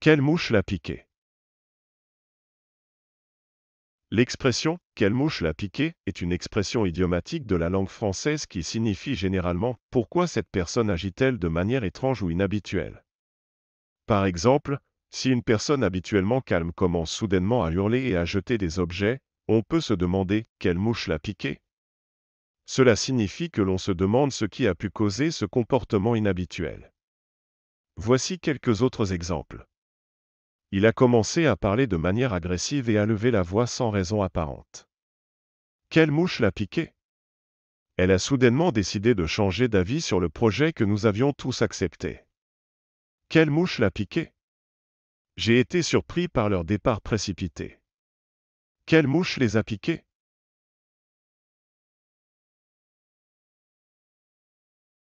Quelle mouche l'a piqué L'expression Quelle mouche l'a piqué est une expression idiomatique de la langue française qui signifie généralement Pourquoi cette personne agit-elle de manière étrange ou inhabituelle Par exemple, si une personne habituellement calme commence soudainement à hurler et à jeter des objets, on peut se demander Quelle mouche l'a piqué Cela signifie que l'on se demande ce qui a pu causer ce comportement inhabituel. Voici quelques autres exemples. Il a commencé à parler de manière agressive et à lever la voix sans raison apparente. Quelle mouche l'a piqué Elle a soudainement décidé de changer d'avis sur le projet que nous avions tous accepté. Quelle mouche l'a piqué J'ai été surpris par leur départ précipité. Quelle mouche les a piqués